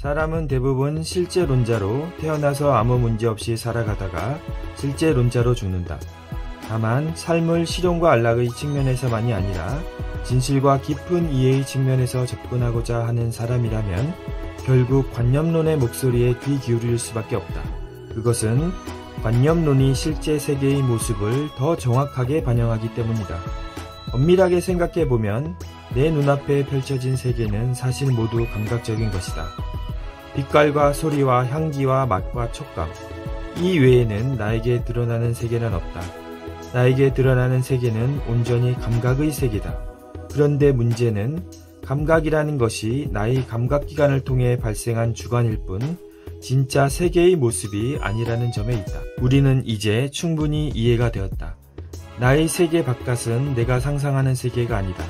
사람은 대부분 실제론자로 태어나서 아무 문제 없이 살아가다가 실제론자로 죽는다. 다만 삶을 실용과 안락의 측면에서만이 아니라 진실과 깊은 이해의 측면에서 접근하고자 하는 사람이라면 결국 관념론의 목소리에 귀 기울일 수밖에 없다. 그것은 관념론이 실제 세계의 모습을 더 정확하게 반영하기 때문이다. 엄밀하게 생각해 보면 내 눈앞에 펼쳐진 세계는 사실 모두 감각적인 것이다. 빛깔과 소리와 향기와 맛과 촉감. 이 외에는 나에게 드러나는 세계는 없다. 나에게 드러나는 세계는 온전히 감각의 세계다. 그런데 문제는 감각이라는 것이 나의 감각기관을 통해 발생한 주관일 뿐 진짜 세계의 모습이 아니라는 점에 있다. 우리는 이제 충분히 이해가 되었다. 나의 세계 바깥은 내가 상상하는 세계가 아니다.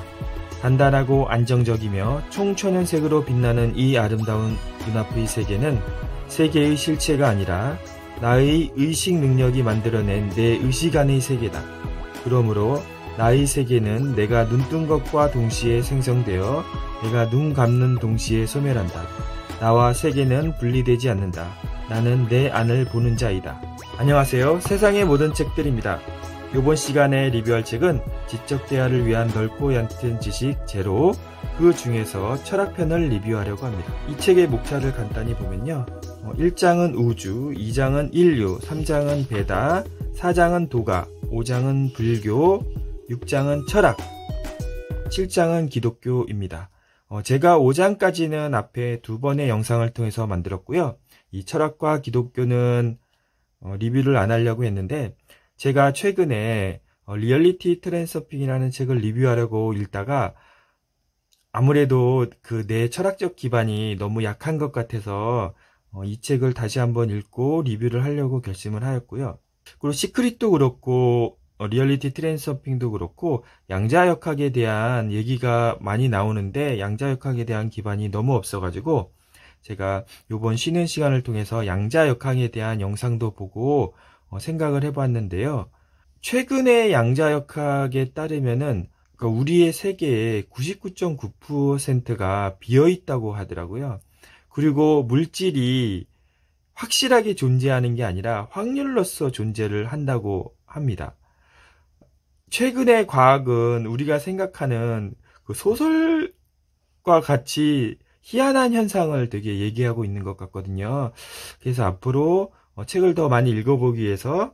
단단하고 안정적이며 총천연색으로 빛나는 이 아름다운 눈앞의 세계는 세계의 실체가 아니라 나의 의식 능력이 만들어낸 내 의식 안의 세계다. 그러므로 나의 세계는 내가 눈뜬 것과 동시에 생성되어 내가 눈 감는 동시에 소멸한다. 나와 세계는 분리되지 않는다. 나는 내 안을 보는 자이다. 안녕하세요. 세상의 모든 책들입니다. 이번 시간에 리뷰할 책은 지적 대화를 위한 넓고 얕은 지식 제로 그 중에서 철학편을 리뷰하려고 합니다. 이 책의 목차를 간단히 보면요. 1장은 어, 우주, 2장은 인류, 3장은 배다, 4장은 도가, 5장은 불교, 6장은 철학, 7장은 기독교입니다. 어, 제가 5장까지는 앞에 두 번의 영상을 통해서 만들었고요. 이 철학과 기독교는 어, 리뷰를 안 하려고 했는데 제가 최근에 어, 리얼리티 트랜서핑이라는 책을 리뷰하려고 읽다가 아무래도 그 내 철학적 기반이 너무 약한 것 같아서 어, 이 책을 다시 한번 읽고 리뷰를 하려고 결심을 하였고요. 그리고 시크릿도 그렇고 어, 리얼리티 트랜서핑도 그렇고 양자역학에 대한 얘기가 많이 나오는데 양자역학에 대한 기반이 너무 없어가지고 제가 요번 쉬는 시간을 통해서 양자역학에 대한 영상도 보고 어, 생각을 해봤는데요. 최근의 양자역학에 따르면은 그러니까 우리의 세계에 99.9%가 비어 있다고 하더라고요. 그리고 물질이 확실하게 존재하는 게 아니라 확률로서 존재를 한다고 합니다. 최근의 과학은 우리가 생각하는 그 소설과 같이 희한한 현상을 되게 얘기하고 있는 것 같거든요. 그래서 앞으로 어, 책을 더 많이 읽어보기 위해서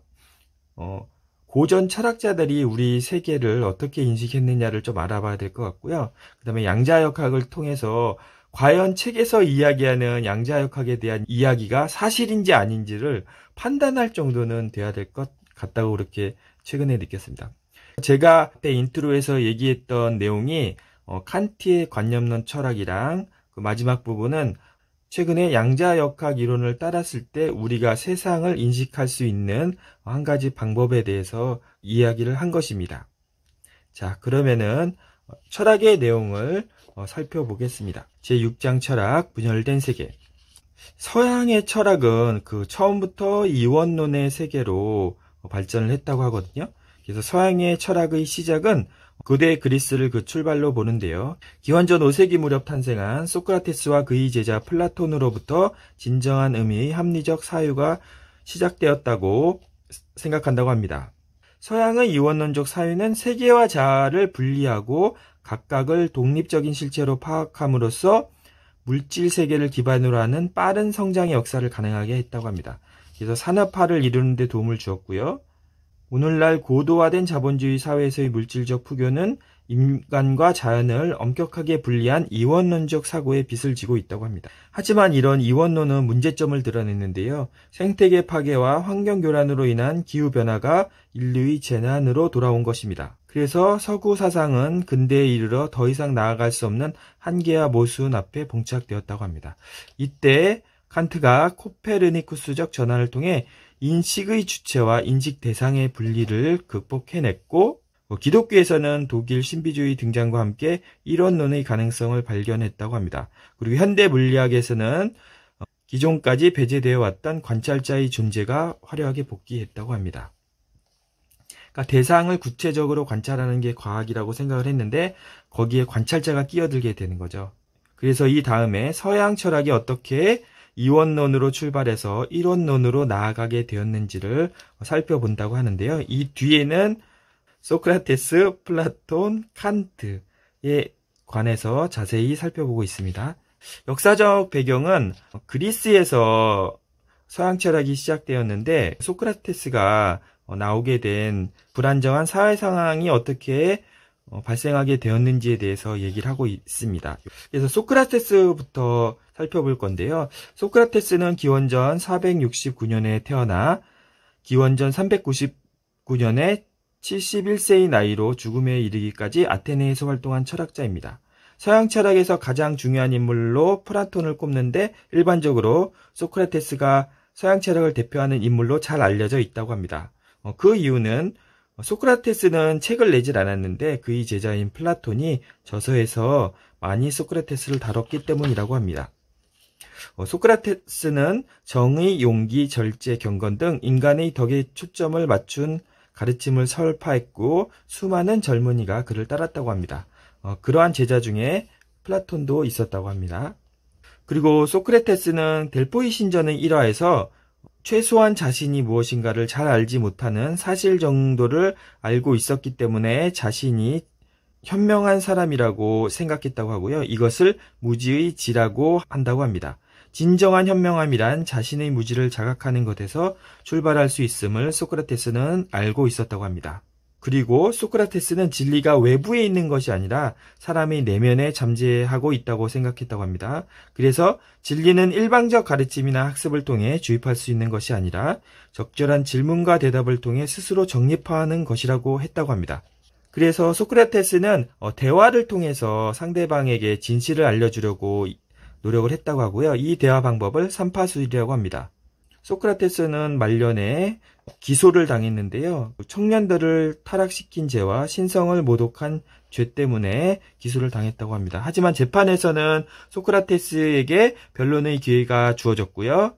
어, 고전 철학자들이 우리 세계를 어떻게 인식했느냐를 좀 알아봐야 될 것 같고요. 그 다음에 양자역학을 통해서 과연 책에서 이야기하는 양자역학에 대한 이야기가 사실인지 아닌지를 판단할 정도는 돼야 될 것 같다고 그렇게 최근에 느꼈습니다. 제가 그때 인트로에서 얘기했던 내용이 어, 칸티의 관념론 철학이랑 그 마지막 부분은 최근에 양자역학 이론을 따랐을 때 우리가 세상을 인식할 수 있는 한 가지 방법에 대해서 이야기를 한 것입니다. 자, 그러면은 어, 철학의 내용을 어, 살펴보겠습니다. 제6장 철학, 분열된 세계. 서양의 철학은 그 처음부터 이원론의 세계로 발전을 했다고 하거든요. 그래서 서양의 철학의 시작은 고대 그리스를 그 출발로 보는데요. 기원전 5세기 무렵 탄생한 소크라테스와 그의 제자 플라톤으로부터 진정한 의미의 합리적 사유가 시작되었다고 생각한다고 합니다. 서양의 이원론적 사유는 세계와 자아를 분리하고 각각을 독립적인 실체로 파악함으로써 물질 세계를 기반으로 하는 빠른 성장의 역사를 가능하게 했다고 합니다. 그래서 산업화를 이루는 데 도움을 주었고요. 오늘날 고도화된 자본주의 사회에서의 물질적풍요는 인간과 자연을 엄격하게 분리한 이원론적 사고의 빚을 지고 있다고 합니다. 하지만 이런 이원론은 문제점을 드러냈는데요. 생태계 파괴와 환경 교란으로 인한 기후 변화가 인류의 재난으로 돌아온 것입니다. 그래서 서구 사상은 근대에 이르러 더 이상 나아갈 수 없는 한계와 모순 앞에 봉착되었다고 합니다. 이때 칸트가 코페르니쿠스적 전환을 통해 인식의 주체와 인식 대상의 분리를 극복해냈고 어, 기독교에서는 독일 신비주의 등장과 함께 이론론의 가능성을 발견했다고 합니다. 그리고 현대 물리학에서는 어, 기존까지 배제되어 왔던 관찰자의 존재가 화려하게 복귀했다고 합니다. 그러니까 대상을 구체적으로 관찰하는 게 과학이라고 생각을 했는데 거기에 관찰자가 끼어들게 되는 거죠. 그래서 이 다음에 서양 철학이 어떻게 2원론으로 출발해서 1원론으로 나아가게 되었는지를 살펴본다고 하는데요. 이 뒤에는 소크라테스, 플라톤, 칸트에 관해서 자세히 살펴보고 있습니다. 역사적 배경은 그리스에서 서양 철학이 시작되었는데 소크라테스가 나오게 된 불안정한 사회 상황이 어떻게 어, 발생하게 되었는지에 대해서 얘기를 하고 있습니다. 그래서 소크라테스부터 살펴볼 건데요. 소크라테스는 기원전 469년에 태어나 기원전 399년에 71세의 나이로 죽음에 이르기까지 아테네에서 활동한 철학자입니다. 서양 철학에서 가장 중요한 인물로 플라톤을 꼽는데 일반적으로 소크라테스가 서양 철학을 대표하는 인물로 잘 알려져 있다고 합니다. 어, 그 이유는 소크라테스는 책을 내질 않았는데 그의 제자인 플라톤이 저서에서 많이 소크라테스를 다뤘기 때문이라고 합니다. 어, 소크라테스는 정의, 용기, 절제, 경건 등 인간의 덕에 초점을 맞춘 가르침을 설파했고 수많은 젊은이가 그를 따랐다고 합니다. 어, 그러한 제자 중에 플라톤도 있었다고 합니다. 그리고 소크라테스는 델포이 신전의 일화에서 최소한 자신이 무엇인가를 잘 알지 못하는 사실 정도를 알고 있었기 때문에 자신이 현명한 사람이라고 생각했다고 하고요. 이것을 무지의 지라고 한다고 합니다. 진정한 현명함이란 자신의 무지를 자각하는 것에서 출발할 수 있음을 소크라테스는 알고 있었다고 합니다. 그리고 소크라테스는 진리가 외부에 있는 것이 아니라 사람의 내면에 잠재하고 있다고 생각했다고 합니다. 그래서 진리는 일방적 가르침이나 학습을 통해 주입할 수 있는 것이 아니라 적절한 질문과 대답을 통해 스스로 정립화하는 것이라고 했다고 합니다. 그래서 소크라테스는 어, 대화를 통해서 상대방에게 진실을 알려주려고 노력을 했다고 하고요. 이 대화 방법을 삼파술이라고 합니다. 소크라테스는 말년에 기소를 당했는데요. 청년들을 타락시킨 죄와 신성을 모독한 죄 때문에 기소를 당했다고 합니다. 하지만 재판에서는 소크라테스에게 변론의 기회가 주어졌고요.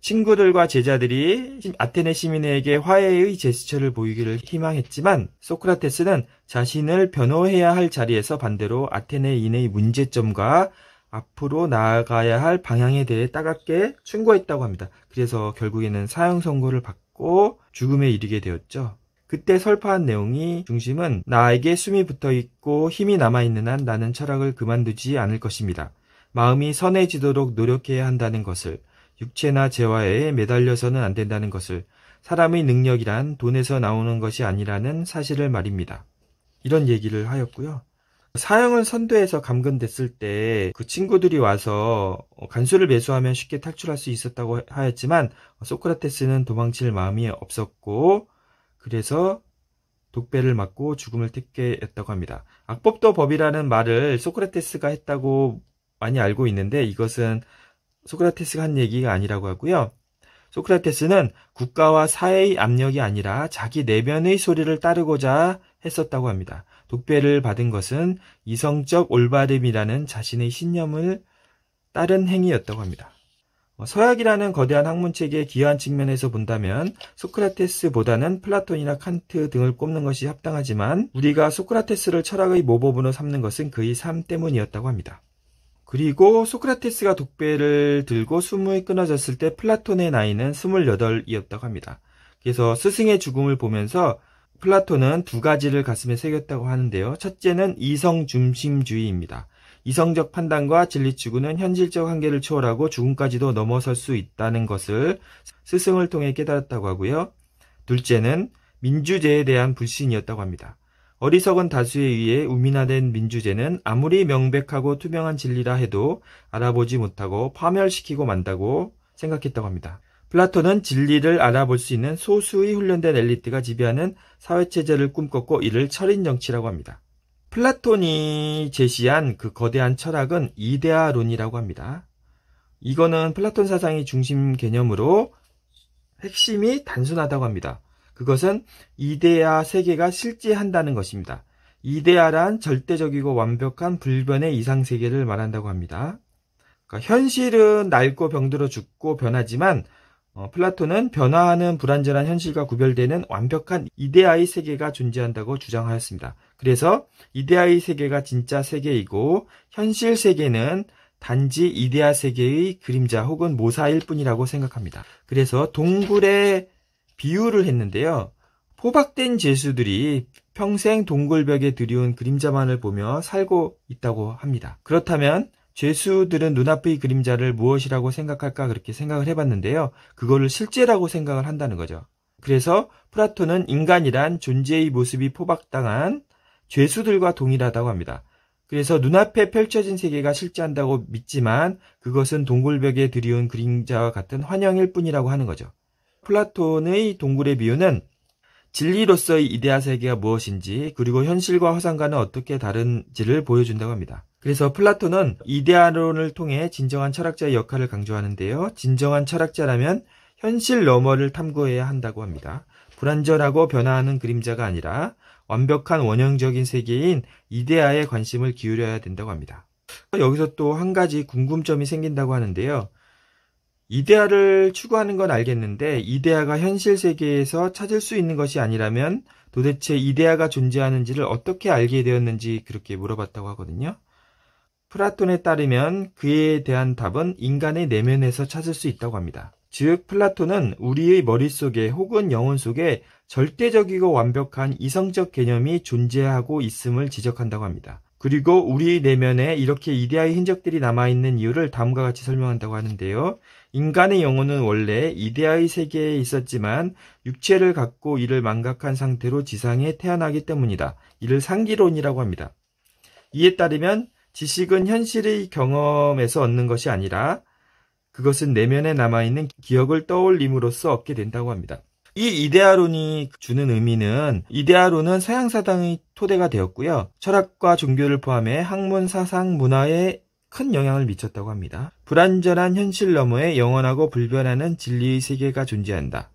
친구들과 제자들이 아테네 시민에게 화해의 제스처를 보이기를 희망했지만 소크라테스는 자신을 변호해야 할 자리에서 반대로 아테네인의 문제점과 앞으로 나아가야 할 방향에 대해 따갑게 충고했다고 합니다. 그래서 결국에는 사형 선고를 받고 죽음에 이르게 되었죠. 그때 설파한 내용이 중심은 나에게 숨이 붙어 있고 힘이 남아 있는 한 나는 철학을 그만두지 않을 것입니다. 마음이 선해지도록 노력해야 한다는 것을 육체나 재화에 매달려서는 안 된다는 것을 사람의 능력이란 돈에서 나오는 것이 아니라는 사실을 말입니다. 이런 얘기를 하였고요. 사형을 선도해서 감금됐을 때 그 친구들이 와서 어, 간수를 매수하면 쉽게 탈출할 수 있었다고 하였지만 어, 소크라테스는 도망칠 마음이 없었고 그래서 독배를 맞고 죽음을 택했다고 합니다. 악법도 법이라는 말을 소크라테스가 했다고 많이 알고 있는데 이것은 소크라테스가 한 얘기가 아니라고 하고요. 소크라테스는 국가와 사회의 압력이 아니라 자기 내면의 소리를 따르고자 했었다고 합니다. 독배를 받은 것은 이성적 올바름이라는 자신의 신념을 따른 행위였다고 합니다. 뭐, 서약이라는 거대한 학문책의 기여한 측면에서 본다면 소크라테스보다는 플라톤이나 칸트 등을 꼽는 것이 합당하지만 우리가 소크라테스를 철학의 모범으로 삼는 것은 그의 삶 때문이었다고 합니다. 그리고 소크라테스가 독배를 들고 숨이 끊어졌을 때 플라톤의 나이는 28이었다고 합니다. 그래서 스승의 죽음을 보면서 플라톤은 두 가지를 가슴에 새겼다고 하는데요. 첫째는 이성 중심주의입니다. 이성적 판단과 진리 추구는 현실적 한계를 초월하고 죽음까지도 넘어설 수 있다는 것을 스승을 통해 깨달았다고 하고요. 둘째는 민주제에 대한 불신이었다고 합니다. 어리석은 다수에 의해 우민화된 민주제는 아무리 명백하고 투명한 진리라 해도 알아보지 못하고 파멸시키고 만다고 생각했다고 합니다. 플라톤은 진리를 알아볼 수 있는 소수의 훈련된 엘리트가 지배하는 사회체제를 꿈꿨고 이를 철인 정치라고 합니다. 플라톤이 제시한 그 거대한 철학은 이데아론이라고 합니다. 이거는 플라톤 사상의 중심 개념으로 핵심이 단순하다고 합니다. 그것은 이데아 세계가 실제한다는 것입니다. 이데아란 절대적이고 완벽한 불변의 이상 세계를 말한다고 합니다. 그러니까 현실은 낡고 병들어 죽고 변하지만 어, 플라톤은 변화하는 불완전한 현실과 구별되는 완벽한 이데아의 세계가 존재한다고 주장하였습니다. 그래서 이데아의 세계가 진짜 세계이고 현실 세계는 단지 이데아 세계의 그림자 혹은 모사일 뿐이라고 생각합니다. 그래서 동굴에 비유를 했는데요. 포박된 죄수들이 평생 동굴벽에 들이운 그림자만을 보며 살고 있다고 합니다. 그렇다면 죄수들은 눈앞의 그림자를 무엇이라고 생각할까 그렇게 생각을 해봤는데요. 그거를 실제라고 생각을 한다는 거죠. 그래서 플라톤은 인간이란 존재의 모습이 포박당한 죄수들과 동일하다고 합니다. 그래서 눈앞에 펼쳐진 세계가 실제한다고 믿지만 그것은 동굴벽에 들이운 그림자와 같은 환영일 뿐이라고 하는 거죠. 플라톤의 동굴의 비유는 진리로서의 이데아 세계가 무엇인지 그리고 현실과 허상과는 어떻게 다른지를 보여준다고 합니다. 그래서 플라톤은 이데아론을 통해 진정한 철학자의 역할을 강조하는데요. 진정한 철학자라면 현실 너머를 탐구해야 한다고 합니다. 불완전하고 변화하는 그림자가 아니라 완벽한 원형적인 세계인 이데아에 관심을 기울여야 된다고 합니다. 여기서 또 한 가지 궁금점이 생긴다고 하는데요. 이데아를 추구하는 건 알겠는데 이데아가 현실 세계에서 찾을 수 있는 것이 아니라면 도대체 이데아가 존재하는지를 어떻게 알게 되었는지 그렇게 물어봤다고 하거든요. 플라톤에 따르면 그에 대한 답은 인간의 내면에서 찾을 수 있다고 합니다. 즉, 플라톤은 우리의 머릿속에 혹은 영혼 속에 절대적이고 완벽한 이성적 개념이 존재하고 있음을 지적한다고 합니다. 그리고 우리 내면에 이렇게 이데아의 흔적들이 남아있는 이유를 다음과 같이 설명한다고 하는데요. 인간의 영혼은 원래 이데아의 세계에 있었지만 육체를 갖고 이를 망각한 상태로 지상에 태어나기 때문이다. 이를 상기론이라고 합니다. 이에 따르면 지식은 현실의 경험에서 얻는 것이 아니라 그것은 내면에 남아있는 기억을 떠올림으로써 얻게 된다고 합니다. 이 이데아론이 주는 의미는 이데아론은 서양 사당의 토대가 되었고요. 철학과 종교를 포함해 학문, 사상, 문화의 큰 영향을 미쳤다고 합니다. 불완전한 현실 너머에 영원하고 불변하는 진리의 세계가 존재한다.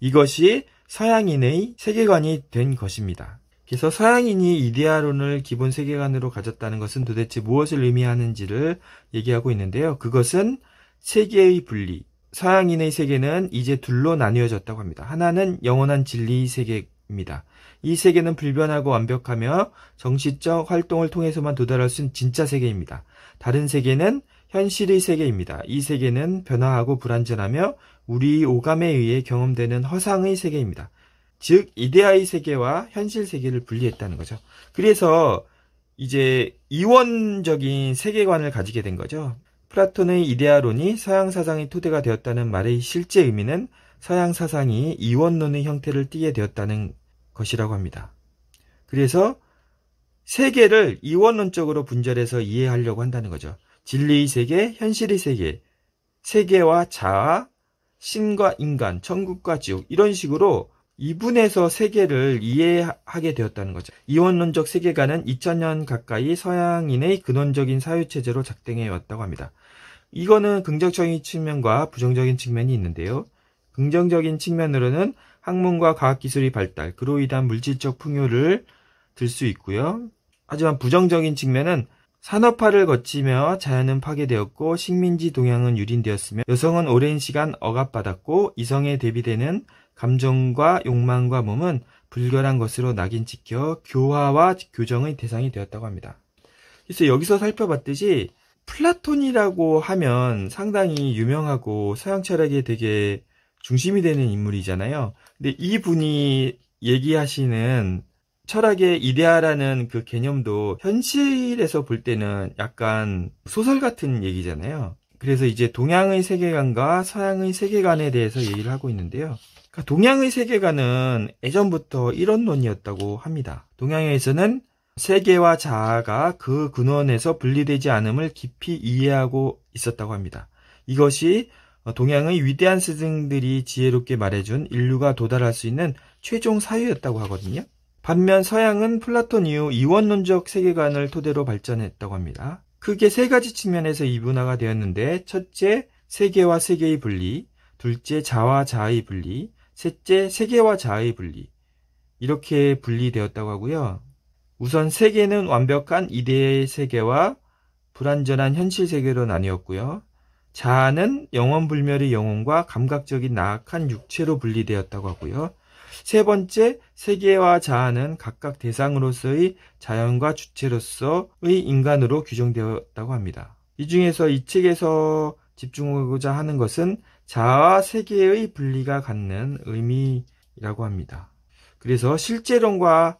이것이 서양인의 세계관이 된 것입니다. 그래서 서양인이 이데아론을 기본 세계관으로 가졌다는 것은 도대체 무엇을 의미하는지를 얘기하고 있는데요. 그것은 세계의 분리. 서양인의 세계는 이제 둘로 나뉘어졌다고 합니다. 하나는 영원한 진리 의 세계입니다. 이 세계는 불변하고 완벽하며 정신적 활동을 통해서만 도달할 수 있는 진짜 세계입니다. 다른 세계는 현실의 세계입니다. 이 세계는 변화하고 불안전하며 우리 오감에 의해 경험되는 허상의 세계입니다. 즉, 이데아의 세계와 현실 세계를 분리했다는 거죠. 그래서 이제 이원적인 세계관을 가지게 된 거죠. 플라톤의 이데아론이 서양 사상의 토대가 되었다는 말의 실제 의미는 서양 사상이 이원론의 형태를 띠게 되었다는 것이라고 합니다. 그래서 세계를 이원론적으로 분절해서 이해하려고 한다는 거죠. 진리의 세계, 현실의 세계, 세계와 자아, 신과 인간, 천국과 지옥 이런 식으로 이분에서 세계를 이해하게 되었다는 거죠. 이원론적 세계관은 2000년 가까이 서양인의 근원적인 사유체제로 작동해 왔다고 합니다. 이거는 긍정적인 측면과 부정적인 측면이 있는데요. 긍정적인 측면으로는 학문과 과학기술이 발달, 그로 인한 물질적 풍요를 들수 있고요. 하지만 부정적인 측면은 산업화를 거치며 자연은 파괴되었고 식민지 동향은 유린되었으며 여성은 오랜 시간 억압받았고 이성에 대비되는 감정과 욕망과 몸은 불결한 것으로 낙인 찍혀 교화와 교정의 대상이 되었다고 합니다. 그래서 여기서 살펴봤듯이 플라톤이라고 하면 상당히 유명하고 서양 철학에 되게 중심이 되는 인물이잖아요. 근데 이분이 얘기하시는 철학의 이데아라는 그 개념도 현실에서 볼 때는 약간 소설 같은 얘기잖아요. 그래서 이제 동양의 세계관과 서양의 세계관에 대해서 얘기를 하고 있는데요. 그러니까 동양의 세계관은 예전부터 이런 논이었다고 합니다. 동양에서는 세계와 자아가 그 근원에서 분리되지 않음을 깊이 이해하고 있었다고 합니다. 이것이 동양의 위대한 스승들이 지혜롭게 말해준 인류가 도달할 수 있는 최종 사유였다고 하거든요. 반면 서양은 플라톤 이후 이원론적 세계관을 토대로 발전했다고 합니다. 크게 세 가지 측면에서 이분화가 되었는데 첫째, 세계와 세계의 분리, 둘째, 자와 자의 분리, 셋째, 세계와 자의 분리. 이렇게 분리되었다고 하고요. 우선 세계는 완벽한 이대의 세계와 불완전한 현실 세계로 나뉘었고요. 자아는 영원불멸의 영혼과 감각적인 나악한 육체로 분리되었다고 하고요. 세 번째, 세계와 자아는 각각 대상으로서의 자연과 주체로서의 인간으로 규정되었다고 합니다. 이 중에서 이 책에서 집중하고자 하는 것은 자아와 세계의 분리가 갖는 의미라고 합니다. 그래서 실제론과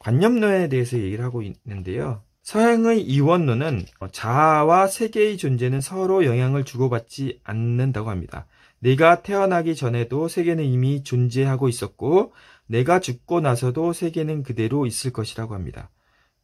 관념론에 대해서 얘기를 하고 있는데요. 서양의 이원론은 자아와 세계의 존재는 서로 영향을 주고받지 않는다고 합니다. 내가 태어나기 전에도 세계는 이미 존재하고 있었고 내가 죽고 나서도 세계는 그대로 있을 것이라고 합니다.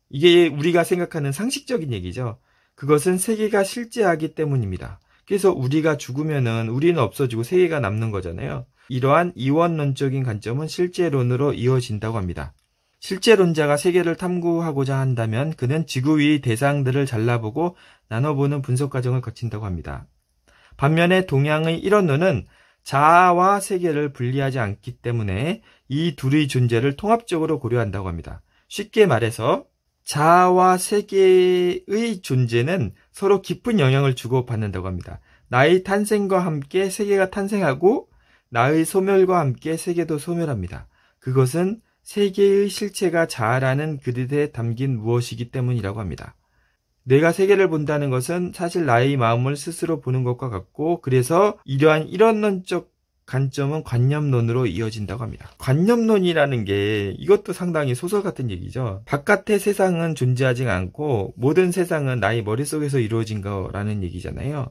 이게 우리가 생각하는 상식적인 얘기죠. 그것은 세계가 실제하기 때문입니다. 그래서 우리가 죽으면은 우리는 없어지고 세계가 남는 거잖아요. 이러한 이원론적인 관점은 실제론으로 이어진다고 합니다. 실제론자가 세계를 탐구하고자 한다면 그는 지구 위 대상들을 잘라보고 나눠보는 분석 과정을 거친다고 합니다. 반면에 동양의 이런 눈은 자아와 세계를 분리하지 않기 때문에 이 둘의 존재를 통합적으로 고려한다고 합니다. 쉽게 말해서 자아와 세계의 존재는 서로 깊은 영향을 주고받는다고 합니다. 나의 탄생과 함께 세계가 탄생하고 나의 소멸과 함께 세계도 소멸합니다. 그것은 세계의 실체가 자아라는 그릇에 담긴 무엇이기 때문이라고 합니다. 내가 세계를 본다는 것은 사실 나의 마음을 스스로 보는 것과 같고 그래서 이러한 일원론적 관점은 관념론으로 이어진다고 합니다. 관념론이라는 게 이것도 상당히 소설 같은 얘기죠. 바깥의 세상은 존재하지 않고 모든 세상은 나의 머릿속에서 이루어진 거라는 얘기잖아요.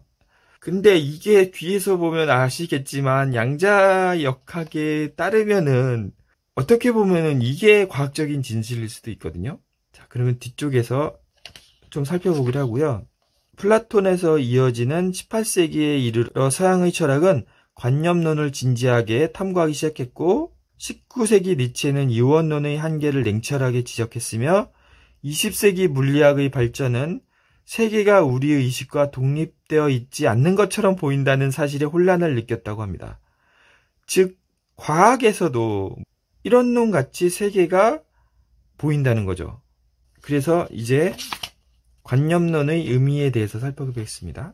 근데 이게 뒤에서 보면 아시겠지만 양자역학에 따르면은 어떻게 보면은 이게 과학적인 진실일 수도 있거든요. 자, 그러면 뒤쪽에서 좀 살펴보기로 하고요. 플라톤에서 이어지는 18세기에 이르러 서양의 철학은 관념론을 진지하게 탐구하기 시작했고 19세기 니체는 이원론의 한계를 냉철하게 지적했으며 20세기 물리학의 발전은 세계가 우리의 의식과 독립되어 있지 않는 것처럼 보인다는 사실에 혼란을 느꼈다고 합니다. 즉, 과학에서도 이런 놈 같이 세계가 보인다는 거죠. 그래서 이제 관념론의 의미에 대해서 살펴보겠습니다.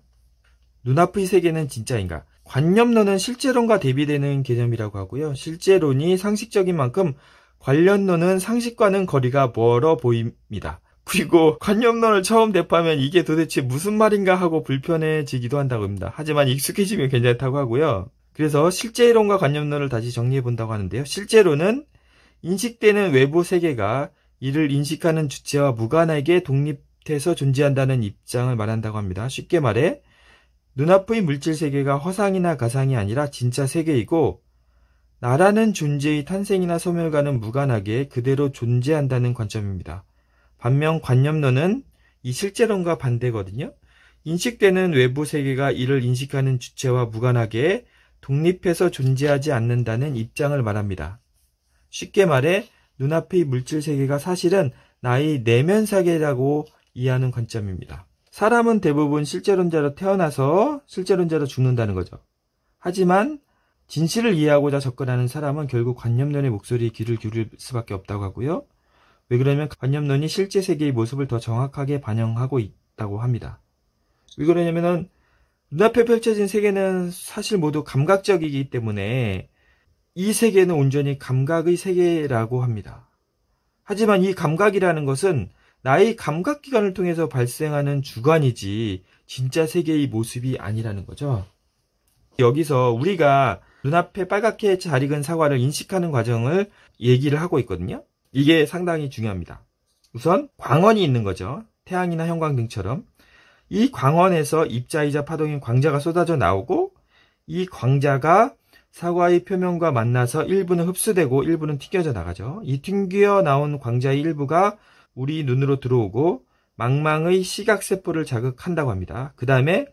눈앞의 세계는 진짜인가? 관념론은 실제론과 대비되는 개념이라고 하고요. 실제론이 상식적인 만큼 관련론은 상식과는 거리가 멀어 보입니다. 그리고 관념론을 처음 대파하면 이게 도대체 무슨 말인가 하고 불편해지기도 한다고 합니다. 하지만 익숙해지면 괜찮다고 하고요. 그래서 실제론과 관념론을 다시 정리해 본다고 하는데요. 실제로는 인식되는 외부 세계가 이를 인식하는 주체와 무관하게 독립 밑에서 존재한다는 입장을 말한다고 합니다. 쉽게 말해 눈앞의 물질 세계가 허상이나 가상이 아니라 진짜 세계이고 나라는 존재의 탄생이나 소멸과는 무관하게 그대로 존재한다는 관점입니다. 반면 관념론은 이 실제론과 반대거든요. 인식되는 외부 세계가 이를 인식하는 주체와 무관하게 독립해서 존재하지 않는다는 입장을 말합니다. 쉽게 말해 눈앞의 물질 세계가 사실은 나의 내면 세계라고 이해하는 관점입니다. 사람은 대부분 실제론자로 태어나서 실제론자로 죽는다는 거죠. 하지만 진실을 이해하고자 접근하는 사람은 결국 관념론의 목소리에 귀를 기울일 수밖에 없다고 하고요. 왜 그러면 냐 관념론이 실제 세계의 모습을 더 정확하게 반영하고 있다고 합니다. 왜 그러냐면은 눈앞에 펼쳐진 세계는 사실 모두 감각적이기 때문에 이 세계는 온전히 감각의 세계라고 합니다. 하지만 이 감각이라는 것은 나의 감각기관을 통해서 발생하는 주관이지 진짜 세계의 모습이 아니라는 거죠. 여기서 우리가 눈앞에 빨갛게 잘 익은 사과를 인식하는 과정을 얘기를 하고 있거든요. 이게 상당히 중요합니다. 우선 광원이 있는 거죠. 태양이나 형광 등처럼. 이 광원에서 입자이자 파동인 광자가 쏟아져 나오고 이 광자가 사과의 표면과 만나서 일부는 흡수되고 일부는 튕겨져 나가죠. 이 튕겨 나온 광자의 일부가 우리 눈으로 들어오고 망망의 시각세포를 자극한다고 합니다. 그 다음에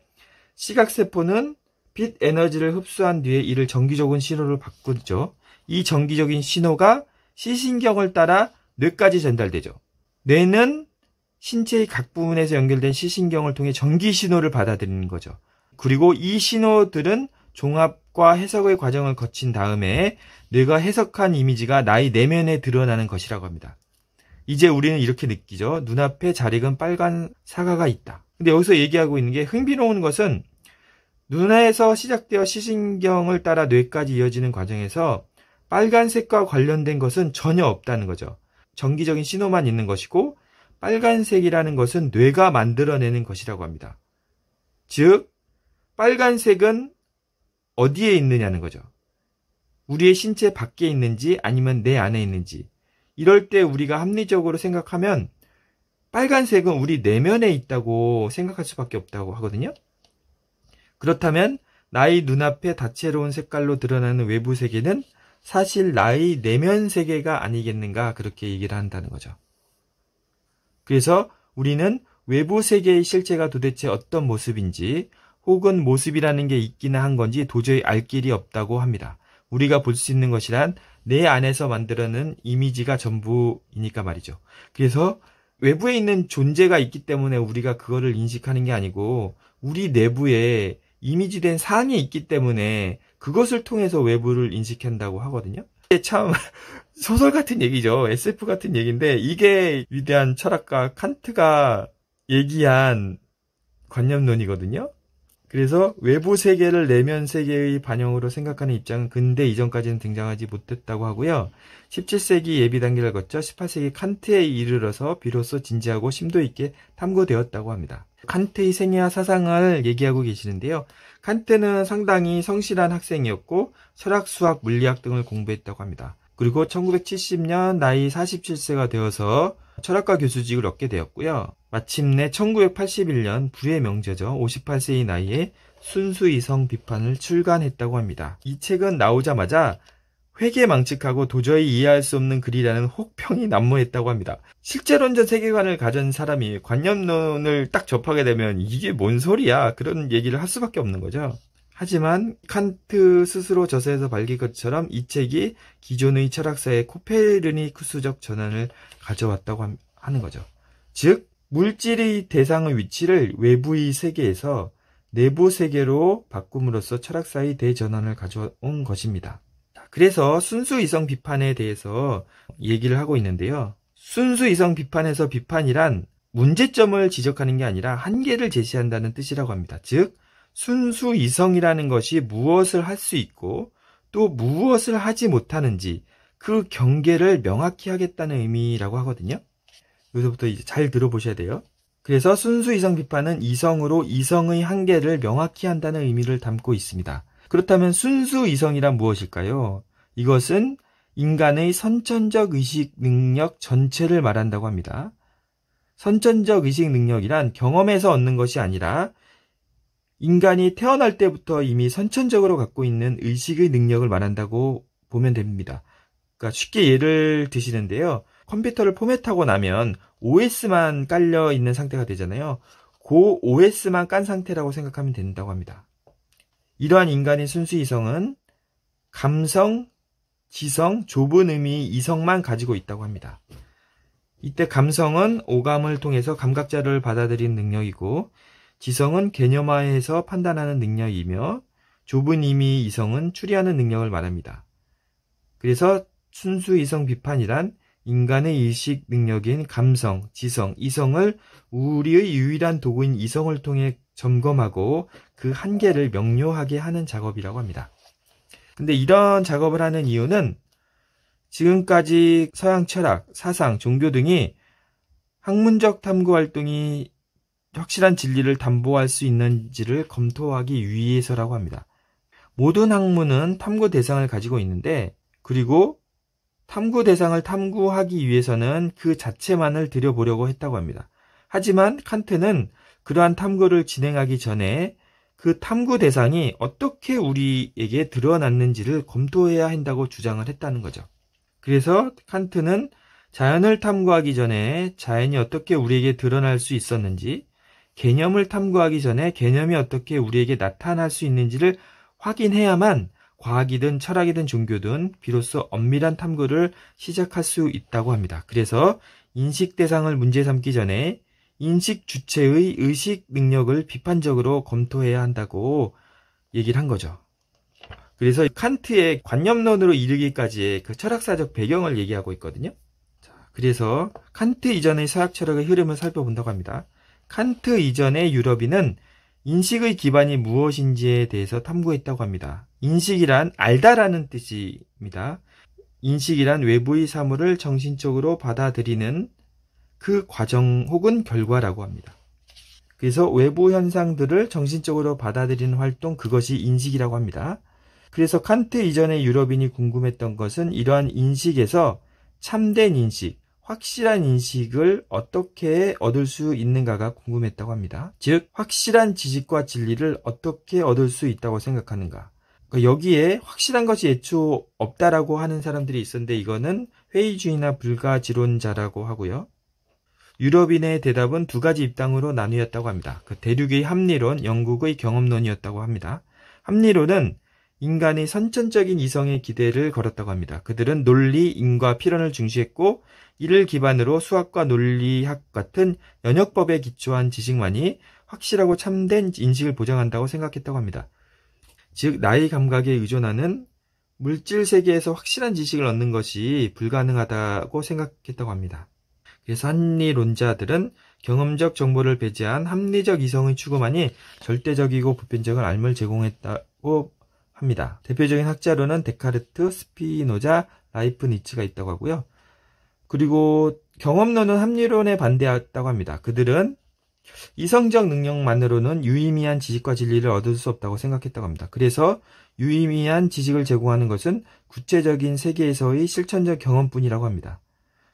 시각세포는 빛 에너지를 흡수한 뒤에 이를 정기적인 신호로 바꾸죠. 이 정기적인 신호가 시신경을 따라 뇌까지 전달되죠. 뇌는 신체의 각 부분에서 연결된 시신경을 통해 전기 신호를 받아들이는 거죠. 그리고 이 신호들은 종합과 해석의 과정을 거친 다음에 뇌가 해석한 이미지가 나의 내면에 드러나는 것이라고 합니다. 이제 우리는 이렇게 느끼죠. 눈앞에 잘 익은 빨간 사과가 있다. 근데 여기서 얘기하고 있는 게 흥미로운 것은 눈에서 시작되어 시신경을 따라 뇌까지 이어지는 과정에서 빨간색과 관련된 것은 전혀 없다는 거죠. 정기적인 신호만 있는 것이고 빨간색이라는 것은 뇌가 만들어내는 것이라고 합니다. 즉, 빨간색은 어디에 있느냐는 거죠. 우리의 신체 밖에 있는지 아니면 내 안에 있는지 이럴 때 우리가 합리적으로 생각하면 빨간색은 우리 내면에 있다고 생각할 수밖에 없다고 하거든요. 그렇다면 나의 눈앞에 다채로운 색깔로 드러나는 외부 세계는 사실 나의 내면 세계가 아니겠는가 그렇게 얘기를 한다는 거죠. 그래서 우리는 외부 세계의 실체가 도대체 어떤 모습인지 혹은 모습이라는 게 있기는 한 건지 도저히 알 길이 없다고 합니다. 우리가 볼 수 있는 것이란 내 안에서 만들어낸 이미지가 전부이니까 말이죠. 그래서 외부에 있는 존재가 있기 때문에 우리가 그거를 인식하는 게 아니고 우리 내부에 이미지된 사안이 있기 때문에 그것을 통해서 외부를 인식한다고 하거든요. 이게 참 소설 같은 얘기죠. SF 같은 얘기인데 이게 위대한 철학가 칸트가 얘기한 관념론이거든요. 그래서 외부 세계를 내면 세계의 반영으로 생각하는 입장은 근대 이전까지는 등장하지 못했다고 하고요. 17세기 예비 단계를 거쳐 18세기 칸트에 이르러서 비로소 진지하고 심도 있게 탐구되었다고 합니다. 칸트의 생애와 사상을 얘기하고 계시는데요. 칸트는 상당히 성실한 학생이었고 철학, 수학, 물리학 등을 공부했다고 합니다. 그리고 1970년 나이 47세가 되어서 철학과 교수직을 얻게 되었고요. 마침내 1981년 부의 명제죠. 58세의 나이에 순수 이성 비판을 출간했다고 합니다. 이 책은 나오자마자 회계망측하고 도저히 이해할 수 없는 글이라는 혹평이 난무했다고 합니다. 실제론적 세계관을 가진 사람이 관념론을 딱 접하게 되면 이게 뭔 소리야 그런 얘기를 할 수밖에 없는 거죠. 하지만 칸트 스스로 저서에서 밝힌 것처럼 이 책이 기존의 철학사의 코페르니쿠스적 전환을 가져왔다고 하는 거죠. 즉 물질의 대상의 위치를 외부의 세계에서 내부 세계로 바꿈으로써 철학사의 대전환을 가져온 것입니다. 그래서 순수 이성 비판에 대해서 얘기를 하고 있는데요. 순수 이성 비판에서 비판이란 문제점을 지적하는 게 아니라 한계를 제시한다는 뜻이라고 합니다. 즉, 순수 이성이라는 것이 무엇을 할 수 있고 또 무엇을 하지 못하는지 그 경계를 명확히 하겠다는 의미라고 하거든요. 여기서부터 이제 잘 들어보셔야 돼요. 그래서 순수 이성 비판은 이성으로 이성의 한계를 명확히 한다는 의미를 담고 있습니다. 그렇다면 순수 이성이란 무엇일까요? 이것은 인간의 선천적 의식 능력 전체를 말한다고 합니다. 선천적 의식 능력이란 경험에서 얻는 것이 아니라 인간이 태어날 때부터 이미 선천적으로 갖고 있는 의식의 능력을 말한다고 보면 됩니다. 그러니까 쉽게 예를 드시는데요. 컴퓨터를 포맷하고 나면 OS만 깔려 있는 상태가 되잖아요. 고 OS만 깐 상태라고 생각하면 된다고 합니다. 이러한 인간의 순수 이성은 감성, 지성, 좁은 의미 이성만 가지고 있다고 합니다. 이때 감성은 오감을 통해서 감각자를 받아들인 능력이고 지성은 개념화해서 판단하는 능력이며 좁은 이미 이성은 추리하는 능력을 말합니다. 그래서 순수 이성 비판이란 인간의 일식 능력인 감성, 지성, 이성을 우리의 유일한 도구인 이성을 통해 점검하고 그 한계를 명료하게 하는 작업이라고 합니다. 근데 이런 작업을 하는 이유는 지금까지 서양 철학, 사상, 종교 등이 학문적 탐구 활동이 확실한 진리를 담보할 수 있는지를 검토하기 위해서라고 합니다. 모든 학문은 탐구 대상을 가지고 있는데 그리고 탐구 대상을 탐구하기 위해서는 그 자체만을 들여보려고 했다고 합니다. 하지만 칸트는 그러한 탐구를 진행하기 전에 그 탐구 대상이 어떻게 우리에게 드러났는지를 검토해야 한다고 주장을 했다는 거죠. 그래서 칸트는 자연을 탐구하기 전에 자연이 어떻게 우리에게 드러날 수 있었는지 개념을 탐구하기 전에 개념이 어떻게 우리에게 나타날 수 있는지를 확인해야만 과학이든 철학이든 종교든 비로소 엄밀한 탐구를 시작할 수 있다고 합니다. 그래서 인식 대상을 문제 삼기 전에 인식 주체의 의식 능력을 비판적으로 검토해야 한다고 얘기를 한 거죠. 그래서 칸트의 관념론으로 이르기까지의 그 철학사적 배경을 얘기하고 있거든요. 그래서 칸트 이전의 사학 철학의 흐름을 살펴본다고 합니다. 칸트 이전의 유럽인은 인식의 기반이 무엇인지에 대해서 탐구했다고 합니다. 인식이란 알다라는 뜻입니다. 인식이란 외부의 사물을 정신적으로 받아들이는 그 과정 혹은 결과라고 합니다. 그래서 외부 현상들을 정신적으로 받아들이는 활동 그것이 인식이라고 합니다. 그래서 칸트 이전의 유럽인이 궁금했던 것은 이러한 인식에서 참된 인식, 확실한 인식을 어떻게 얻을 수 있는가가 궁금했다고 합니다. 즉, 확실한 지식과 진리를 어떻게 얻을 수 있다고 생각하는가. 그러니까 여기에 확실한 것이 애초 없다라고 하는 사람들이 있었는데 이거는 회의주의나 불가지론자라고 하고요. 유럽인의 대답은 두 가지 입당으로 나뉘었다고 합니다. 그 대륙의 합리론, 영국의 경험론이었다고 합니다. 합리론은 인간의 선천적인 이성의 기대를 걸었다고 합니다. 그들은 논리, 인과, 필연을 중시했고 이를 기반으로 수학과 논리학 같은 연역법에 기초한 지식만이 확실하고 참된 인식을 보장한다고 생각했다고 합니다. 즉 나의 감각에 의존하는 물질 세계에서 확실한 지식을 얻는 것이 불가능하다고 생각했다고 합니다. 그래서 합리론자들은 경험적 정보를 배제한 합리적 이성의 추구만이 절대적이고 보편적인 알물 제공했다고 합니다. 대표적인 학자로는 데카르트, 스피노자, 라이프니츠가 있다고 하고요. 그리고 경험론은 합리론에 반대했다고 합니다. 그들은 이성적 능력만으로는 유의미한 지식과 진리를 얻을 수 없다고 생각했다고 합니다. 그래서 유의미한 지식을 제공하는 것은 구체적인 세계에서의 실천적 경험뿐이라고 합니다.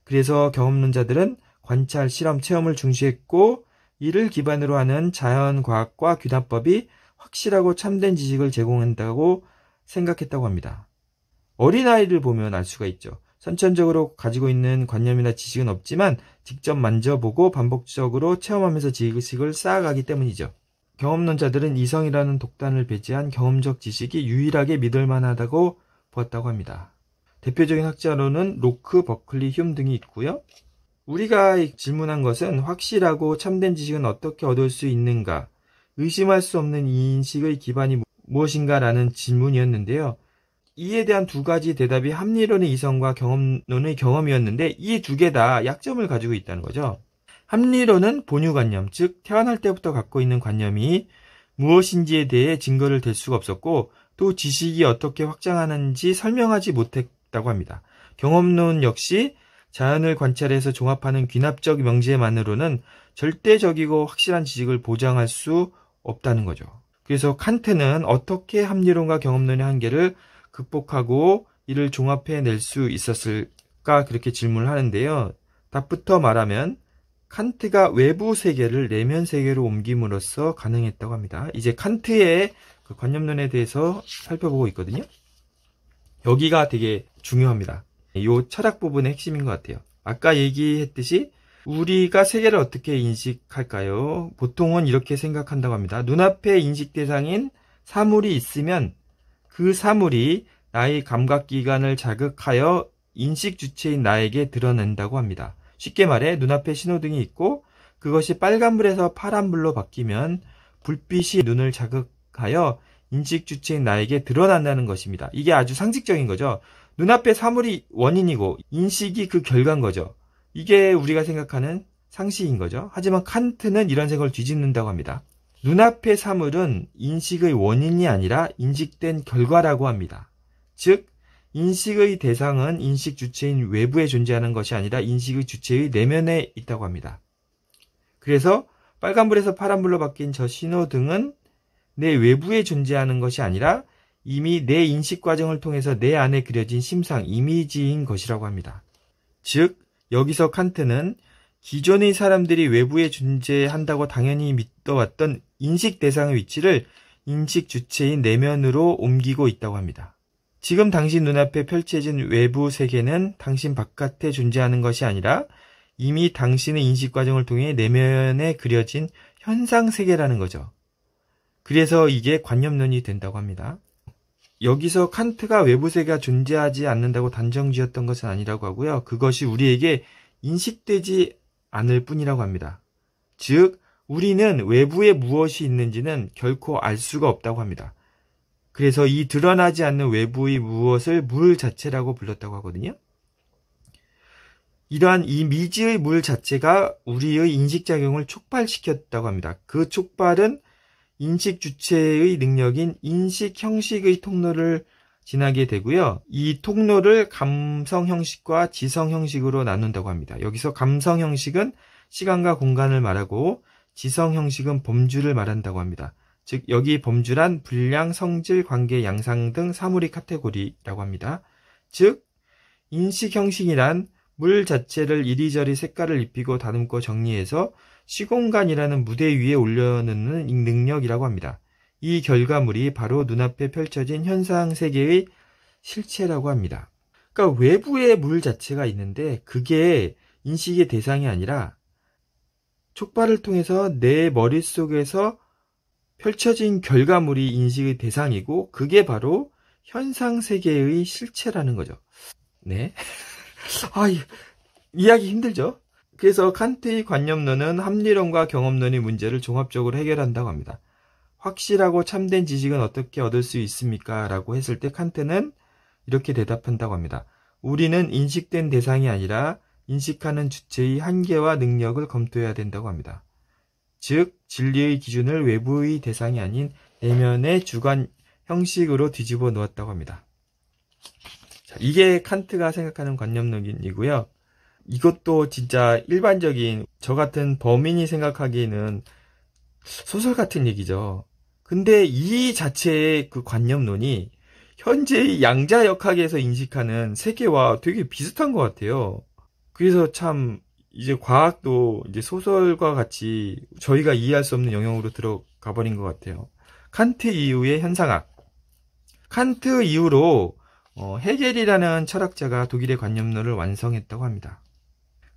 그래서 경험론자들은 관찰, 실험, 체험을 중시했고 이를 기반으로 하는 자연과학과 귀담법이 확실하고 참된 지식을 제공한다고 생각했다고 합니다. 어린아이를 보면 알 수가 있죠. 선천적으로 가지고 있는 관념이나 지식은 없지만 직접 만져보고 반복적으로 체험하면서 지식을 쌓아가기 때문이죠. 경험론자들은 이성이라는 독단을 배제한 경험적 지식이 유일하게 믿을 만하다고 보았다고 합니다. 대표적인 학자로는 로크, 버클리, 흉 등이 있고요. 우리가 질문한 것은 확실하고 참된 지식은 어떻게 얻을 수 있는가? 의심할 수 없는 이 인식의 기반이 뭐, 무엇인가라는 질문이었는데요. 이에 대한 두 가지 대답이 합리론의 이성과 경험론의 경험이었는데 이 두 개 다 약점을 가지고 있다는 거죠. 합리론은 본유관념, 즉 태어날 때부터 갖고 있는 관념이 무엇인지에 대해 증거를 댈 수가 없었고 또 지식이 어떻게 확장하는지 설명하지 못했다고 합니다. 경험론 역시 자연을 관찰해서 종합하는 귀납적 명제만으로는 절대적이고 확실한 지식을 보장할 수 없다는 거죠. 그래서 칸트는 어떻게 합리론과 경험론의 한계를 극복하고 이를 종합해낼 수 있었을까 그렇게 질문을 하는데요. 답부터 말하면 칸트가 외부 세계를 내면 세계로 옮김으로써 가능했다고 합니다. 이제 칸트의 그 관념론에 대해서 살펴보고 있거든요. 여기가 되게 중요합니다. 이 철학 부분의 핵심인 것 같아요. 아까 얘기했듯이 우리가 세계를 어떻게 인식할까요? 보통은 이렇게 생각한다고 합니다. 눈앞에 인식 대상인 사물이 있으면 그 사물이 나의 감각기관을 자극하여 인식 주체인 나에게 드러낸다고 합니다. 쉽게 말해 눈앞에 신호등이 있고 그것이 빨간불에서 파란불로 바뀌면 불빛이 눈을 자극하여 인식 주체인 나에게 드러난다는 것입니다. 이게 아주 상징적인 거죠. 눈앞에 사물이 원인이고 인식이 그 결과인 거죠. 이게 우리가 생각하는 상식인 거죠. 하지만 칸트는 이런 생각을 뒤집는다고 합니다. 눈앞의 사물은 인식의 원인이 아니라 인식된 결과라고 합니다. 즉, 인식의 대상은 인식 주체인 외부에 존재하는 것이 아니라 인식의 주체의 내면에 있다고 합니다. 그래서 빨간불에서 파란불로 바뀐 저 신호등은 내 외부에 존재하는 것이 아니라 이미 내 인식 과정을 통해서 내 안에 그려진 심상, 이미지인 것이라고 합니다. 즉, 여기서 칸트는 기존의 사람들이 외부에 존재한다고 당연히 믿어왔던 인식 대상의 위치를 인식 주체인 내면으로 옮기고 있다고 합니다. 지금 당신 눈앞에 펼쳐진 외부 세계는 당신 바깥에 존재하는 것이 아니라 이미 당신의 인식 과정을 통해 내면에 그려진 현상 세계라는 거죠. 그래서 이게 관념론이 된다고 합니다. 여기서 칸트가 외부 세계가 존재하지 않는다고 단정지었던 것은 아니라고 하고요. 그것이 우리에게 인식되지 않을 뿐이라고 합니다. 즉, 우리는 외부에 무엇이 있는지는 결코 알 수가 없다고 합니다. 그래서 이 드러나지 않는 외부의 무엇을 물 자체라고 불렀다고 하거든요. 이러한 이 미지의 물 자체가 우리의 인식작용을 촉발시켰다고 합니다. 그 촉발은 인식 주체의 능력인 인식 형식의 통로를 지나게 되고요. 이 통로를 감성 형식과 지성 형식으로 나눈다고 합니다. 여기서 감성 형식은 시간과 공간을 말하고 지성 형식은 범주를 말한다고 합니다. 즉 여기 범주란 분량, 성질, 관계, 양상 등 사물의 카테고리라고 합니다. 즉 인식 형식이란 물 자체를 이리저리 색깔을 입히고 다듬고 정리해서 시공간이라는 무대 위에 올려놓는 능력이라고 합니다. 이 결과물이 바로 눈앞에 펼쳐진 현상 세계의 실체라고 합니다. 그러니까 외부의 물 자체가 있는데 그게 인식의 대상이 아니라 촉발을 통해서 내 머릿속에서 펼쳐진 결과물이 인식의 대상이고 그게 바로 현상 세계의 실체라는 거죠. 네. 아, 이, 이야기 힘들죠? 그래서 칸트의 관념론은 합리론과 경험론이 문제를 종합적으로 해결한다고 합니다. 확실하고 참된 지식은 어떻게 얻을 수 있습니까? 라고 했을 때 칸트는 이렇게 대답한다고 합니다. 우리는 인식된 대상이 아니라 인식하는 주체의 한계와 능력을 검토해야 된다고 합니다. 즉, 진리의 기준을 외부의 대상이 아닌 내면의 주관 형식으로 뒤집어 놓았다고 합니다. 자, 이게 칸트가 생각하는 관념론이고요. 이것도 진짜 일반적인 저 같은 범인이 생각하기에는 소설 같은 얘기죠. 근데 이 자체의 그 관념론이 현재의 양자 역학에서 인식하는 세계와 되게 비슷한 것 같아요. 그래서 참 이제 과학도 이제 소설과 같이 저희가 이해할 수 없는 영역으로 들어가 버린 것 같아요. 칸트 이후의 현상학. 칸트 이후로 어, 헤겔이라는 철학자가 독일의 관념론을 완성했다고 합니다.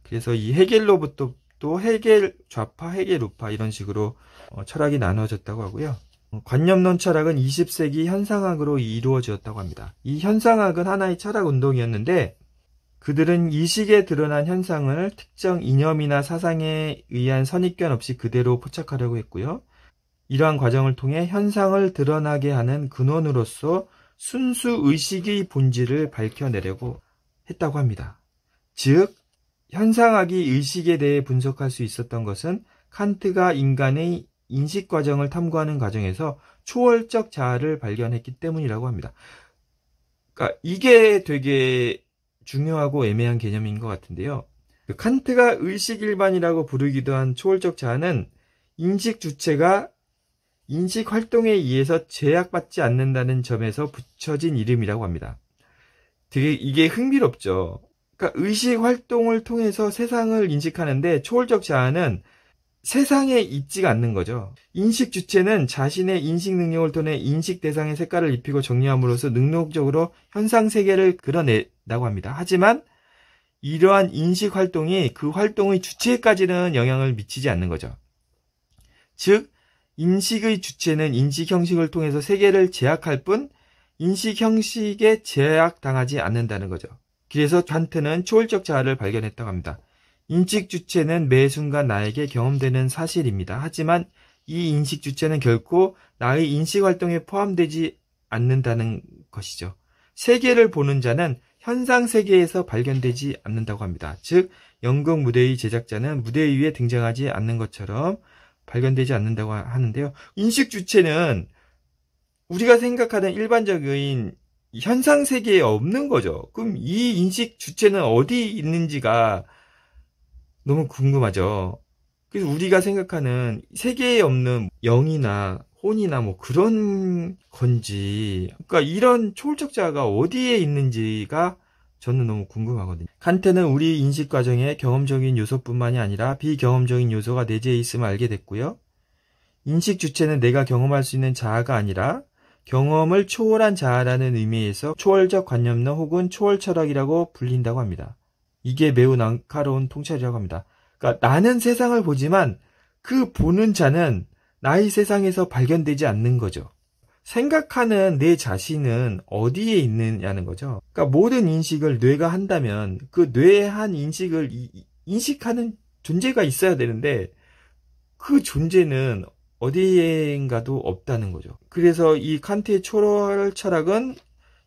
그래서 이 헤겔로부터 또 헤겔 좌파, 헤겔 우파 이런 식으로 어, 철학이 나눠졌다고 하고요. 어, 관념론 철학은 20세기 현상학으로 이루어졌다고 합니다. 이 현상학은 하나의 철학 운동이었는데 그들은 이시기에 드러난 현상을 특정 이념이나 사상에 의한 선입견 없이 그대로 포착하려고 했고요. 이러한 과정을 통해 현상을 드러나게 하는 근원으로서 순수 의식의 본질을 밝혀내려고 했다고 합니다. 즉, 현상학이 의식에 대해 분석할 수 있었던 것은 칸트가 인간의 인식 과정을 탐구하는 과정에서 초월적 자아를 발견했기 때문이라고 합니다. 그러니까 이게 되게 중요하고 애매한 개념인 것 같은데요. 그 칸트가 의식 일반이라고 부르기도 한 초월적 자아는 인식 주체가 인식 활동에 의해서 제약받지 않는다는 점에서 붙여진 이름이라고 합니다. 되게 이게 흥미롭죠. 그러니까 의식 활동을 통해서 세상을 인식하는데 초월적 자아는 세상에 있지가 않는 거죠. 인식 주체는 자신의 인식 능력을 통해 인식 대상의 색깔을 입히고 정리함으로써 능동적으로 현상 세계를 그려내다고 합니다. 하지만 이러한 인식 활동이 그 활동의 주체까지는 영향을 미치지 않는 거죠. 즉, 인식의 주체는 인식 형식을 통해서 세계를 제약할 뿐 인식 형식에 제약당하지 않는다는 거죠. 그래서 단트는 초월적 자아를 발견했다고 합니다. 인식 주체는 매 순간 나에게 경험되는 사실입니다. 하지만 이 인식 주체는 결코 나의 인식 활동에 포함되지 않는다는 것이죠. 세계를 보는 자는 현상 세계에서 발견되지 않는다고 합니다. 즉, 연극 무대의 제작자는 무대 위에 등장하지 않는 것처럼 발견되지 않는다고 하는데요. 인식 주체는 우리가 생각하는 일반적인 현상 세계에 없는 거죠. 그럼 이 인식 주체는 어디 있는지가 너무 궁금하죠. 그래서 우리가 생각하는 세계에 없는 영이나 혼이나 뭐 그런 건지, 그러니까 이런 초월적자가 어디에 있는지가 저는 너무 궁금하거든요. 칸테는 우리 인식 과정에 경험적인 요소뿐만이 아니라 비경험적인 요소가 내재해 있음을 알게 됐고요. 인식 주체는 내가 경험할 수 있는 자아가 아니라 경험을 초월한 자아라는 의미에서 초월적 관념론 혹은 초월 철학이라고 불린다고 합니다. 이게 매우 난카로운 통찰이라고 합니다. 그러니까 나는 세상을 보지만 그 보는 자는 나의 세상에서 발견되지 않는 거죠. 생각하는 내 자신은 어디에 있느냐는 거죠. 그러니까 모든 인식을 뇌가 한다면 그 뇌의 한 인식을 이, 인식하는 존재가 있어야 되는데 그 존재는 어디인가도 없다는 거죠. 그래서 이 칸트의 초월 철학은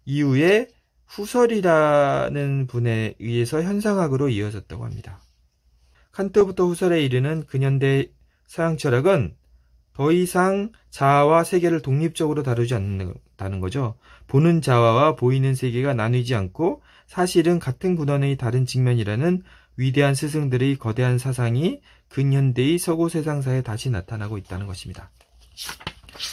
이후에 후설이라는 분에 의해서 현상학으로 이어졌다고 합니다. 칸트부터 후설에 이르는 근현대 서양 철학은 더 이상 자아와 세계를 독립적으로 다루지 않는다는 거죠. 보는 자아와 보이는 세계가 나뉘지 않고 사실은 같은 근원의 다른 측면이라는 위대한 스승들의 거대한 사상이 근현대의 서구 세상사에 다시 나타나고 있다는 것입니다.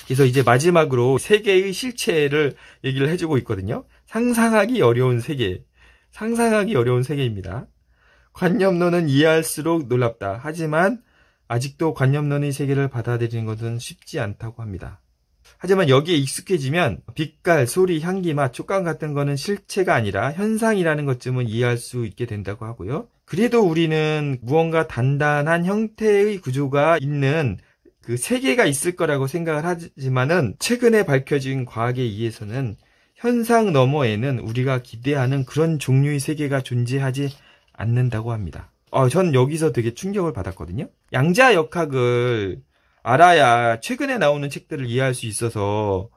그래서 이제 마지막으로 세계의 실체를 얘기를 해주고 있거든요. 상상하기 어려운 세계. 상상하기 어려운 세계입니다. 관념론은 이해할수록 놀랍다. 하지만 아직도 관념론의 세계를 받아들이는 것은 쉽지 않다고 합니다. 하지만 여기에 익숙해지면 빛깔, 소리, 향기, 맛, 촉감 같은 거는 실체가 아니라 현상이라는 것쯤은 이해할 수 있게 된다고 하고요. 그래도 우리는 무언가 단단한 형태의 구조가 있는 그 세계가 있을 거라고 생각을 하지만은 최근에 밝혀진 과학에 의해서는 현상 너머에는 우리가 기대하는 그런 종류의 세계가 존재하지 않는다고 합니다. 어, 전 여기서 되게 충격을 받았거든요. 양자 역학을 알아야 최근에 나오는 책들을 이해할 수 있어서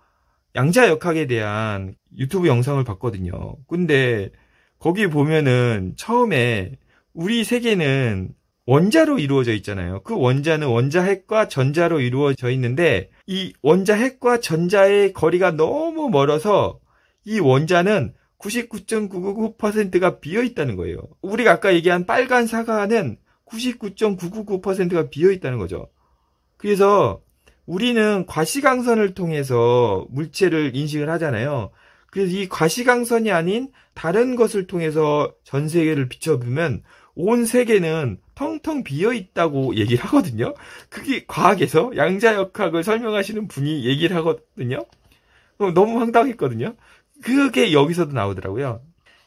양자 역학에 대한 유튜브 영상을 봤거든요. 근데 거기 보면은 처음에 우리 세계는 원자로 이루어져 있잖아요. 그 원자는 원자 핵과 전자로 이루어져 있는데 이 원자 핵과 전자의 거리가 너무 멀어서 이 원자는 99.999%가 비어 있다는 거예요. 우리가 아까 얘기한 빨간 사과는 99.999%가 비어 있다는 거죠. 그래서 우리는 과시강선을 통해서 물체를 인식을 하잖아요. 그래서 이과시강선이 아닌 다른 것을 통해서 전 세계를 비춰보면 온 세계는 텅텅 비어 있다고 얘기를 하거든요. 그게 과학에서 양자역학을 설명하시는 분이 얘기를 하거든요. 어, 너무 황당했거든요. 그게 여기서도 나오더라고요.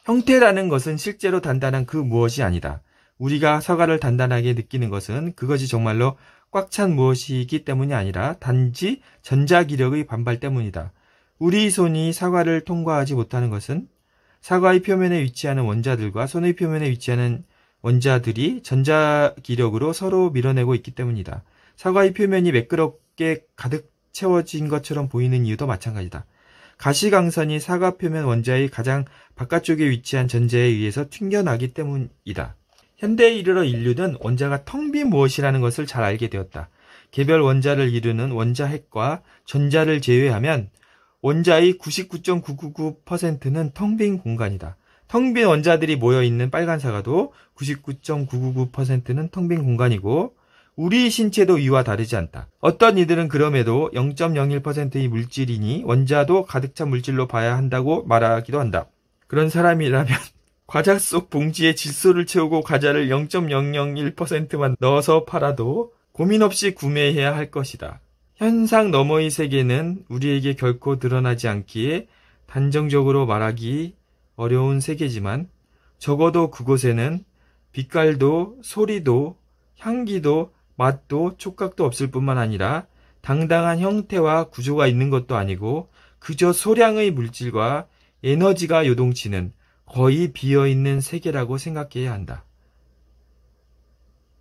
형태라는 것은 실제로 단단한 그 무엇이 아니다. 우리가 서가를 단단하게 느끼는 것은 그것이 정말로 꽉찬 무엇이기 때문이 아니라 단지 전자기력의 반발 때문이다. 우리 손이 사과를 통과하지 못하는 것은 사과의 표면에 위치하는 원자들과 손의 표면에 위치하는 원자들이 전자기력으로 서로 밀어내고 있기 때문이다. 사과의 표면이 매끄럽게 가득 채워진 것처럼 보이는 이유도 마찬가지다. 가시광선이 사과 표면 원자의 가장 바깥쪽에 위치한 전자에 의해서 튕겨나기 때문이다. 현대에 이르러 인류는 원자가 텅 빈 무엇이라는 것을 잘 알게 되었다. 개별 원자를 이루는 원자 핵과 전자를 제외하면 원자의 99.999%는 텅 빈 공간이다. 텅 빈 원자들이 모여 있는 빨간 사과도 99.999%는 텅 빈 공간이고 우리 신체도 이와 다르지 않다. 어떤 이들은 그럼에도 0.01%의 물질이니 원자도 가득 찬 물질로 봐야 한다고 말하기도 한다. 그런 사람이라면 과자 속 봉지에 질소를 채우고 과자를 0.001%만 넣어서 팔아도 고민 없이 구매해야 할 것이다. 현상 너머의 세계는 우리에게 결코 드러나지 않기에 단정적으로 말하기 어려운 세계지만 적어도 그곳에는 빛깔도 소리도 향기도 맛도 촉각도 없을 뿐만 아니라 당당한 형태와 구조가 있는 것도 아니고 그저 소량의 물질과 에너지가 요동치는 거의 비어있는 세계라고 생각해야 한다.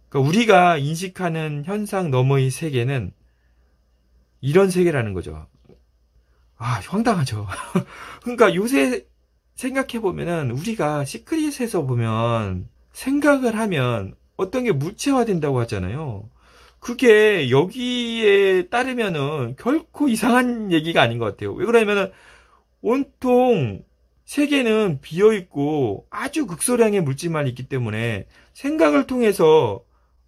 그러니까 우리가 인식하는 현상 너머의 세계는 이런 세계라는 거죠. 아, 황당하죠. 그러니까 요새 생각해보면은 우리가 시크릿에서 보면 생각을 하면 어떤 게 물체화된다고 하잖아요. 그게 여기에 따르면은 결코 이상한 얘기가 아닌 것 같아요. 왜 그러냐면은 온통 세계는 비어있고 아주 극소량의 물질만 있기 때문에 생각을 통해서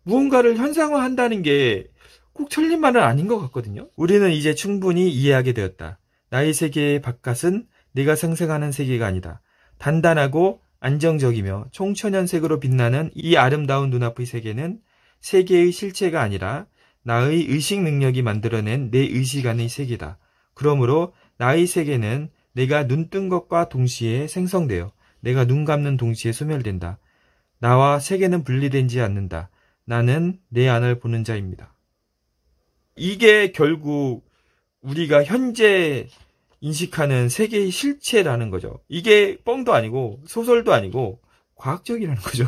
무언가를 현상화한다는 게 꼭 틀린 말은 아닌 것 같거든요. 우리는 이제 충분히 이해하게 되었다. 나의 세계의 바깥은 내가 상생하는 세계가 아니다. 단단하고 안정적이며 총천연색으로 빛나는 이 아름다운 눈앞의 세계는 세계의 실체가 아니라 나의 의식 능력이 만들어낸 내 의식 안의 세계다. 그러므로 나의 세계는 내가 눈 뜬 것과 동시에 생성되어 내가 눈 감는 동시에 소멸된다. 나와 세계는 분리된지 않는다. 나는 내 안을 보는 자입니다. 이게 결국 우리가 현재 인식하는 세계의 실체라는 거죠. 이게 뻥도 아니고 소설도 아니고 과학적이라는 거죠.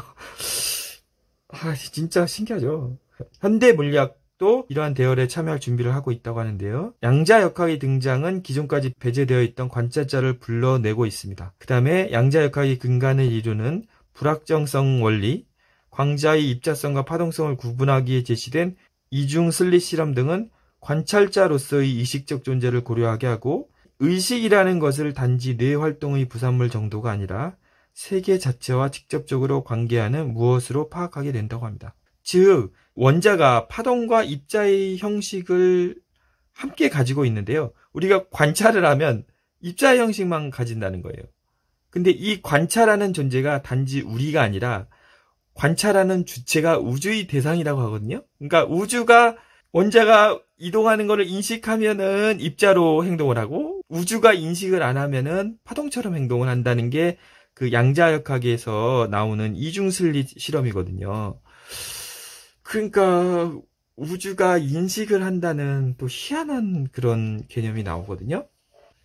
아, 진짜 신기하죠. 현대 물리학 또 이러한 대열에 참여할 준비를 하고 있다고 하는데요. 양자 역학의 등장은 기존까지 배제되어 있던 관자자를 불러내고 있습니다. 그 다음에 양자 역학의 근간을 이루는 불확정성 원리, 광자의 입자성과 파동성을 구분하기에 제시된 이중 슬릿 실험 등은 관찰자로서의 이식적 존재를 고려하게 하고 의식이라는 것을 단지 뇌 활동의 부산물 정도가 아니라 세계 자체와 직접적으로 관계하는 무엇으로 파악하게 된다고 합니다. 즉, 원자가 파동과 입자의 형식을 함께 가지고 있는데요. 우리가 관찰을 하면 입자 형식만 가진다는 거예요. 근데 이 관찰하는 존재가 단지 우리가 아니라 관찰하는 주체가 우주의 대상이라고 하거든요. 그러니까 우주가 원자가 이동하는 것을 인식하면은 입자로 행동을 하고 우주가 인식을 안 하면은 파동처럼 행동을 한다는 게 그 양자역학에서 나오는 이중슬릿 실험이거든요. 그러니까 우주가 인식을 한다는 또 희한한 그런 개념이 나오거든요.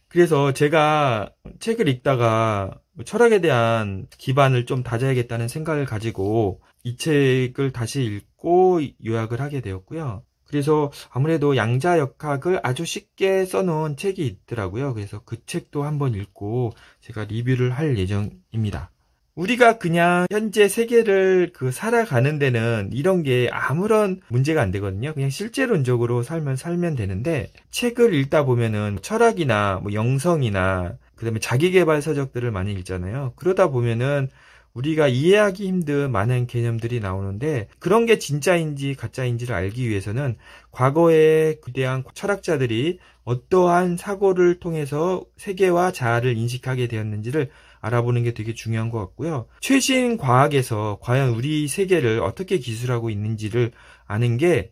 그래서 제가 책을 읽다가 철학에 대한 기반을 좀 다져야겠다는 생각을 가지고 이 책을 다시 읽고 요약을 하게 되었고요. 그래서 아무래도 양자 역학을 아주 쉽게 써놓은 책이 있더라고요. 그래서 그 책도 한번 읽고 제가 리뷰를 할 예정입니다. 우리가 그냥 현재 세계를 그 살아가는 데는 이런 게 아무런 문제가 안 되거든요. 그냥 실제론적으로 살면 살면 되는데 책을 읽다 보면은 철학이나 뭐 영성이나 그다음에 자기개발 서적들을 많이 읽잖아요. 그러다 보면은 우리가 이해하기 힘든 많은 개념들이 나오는데 그런 게 진짜인지 가짜인지를 알기 위해서는 과거에 그대한 철학자들이 어떠한 사고를 통해서 세계와 자아를 인식하게 되었는지를 알아보는 게 되게 중요한 것 같고요. 최신 과학에서 과연 우리 세계를 어떻게 기술하고 있는지를 아는 게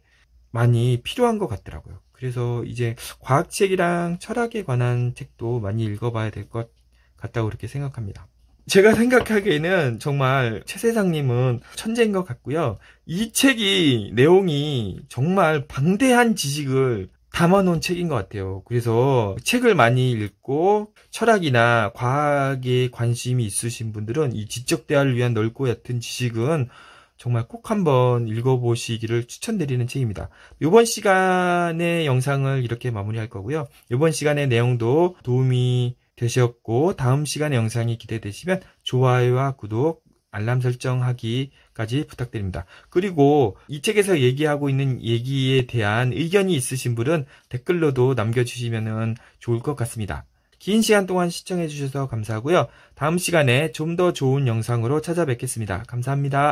많이 필요한 것 같더라고요. 그래서 이제 과학책이랑 철학에 관한 책도 많이 읽어봐야 될 것 같다고 그렇게 생각합니다. 제가 생각하기에는 정말 최세상님은 천재인 것 같고요. 이 책이 내용이 정말 방대한 지식을 담아놓은 책인 것 같아요. 그래서 책을 많이 읽고 철학이나 과학에 관심이 있으신 분들은 이 지적 대화를 위한 넓고 얕은 지식은 정말 꼭 한번 읽어보시기를 추천드리는 책입니다. 이번 시간의 영상을 이렇게 마무리할 거고요. 이번 시간의 내용도 도움이 되셨고 다음 시간의 영상이 기대되시면 좋아요와 구독 알람 설정하기까지 부탁드립니다. 그리고 이 책에서 얘기하고 있는 얘기에 대한 의견이 있으신 분은 댓글로도 남겨주시면 좋을 것 같습니다. 긴 시간 동안 시청해주셔서 감사하고요. 다음 시간에 좀 더 좋은 영상으로 찾아뵙겠습니다. 감사합니다.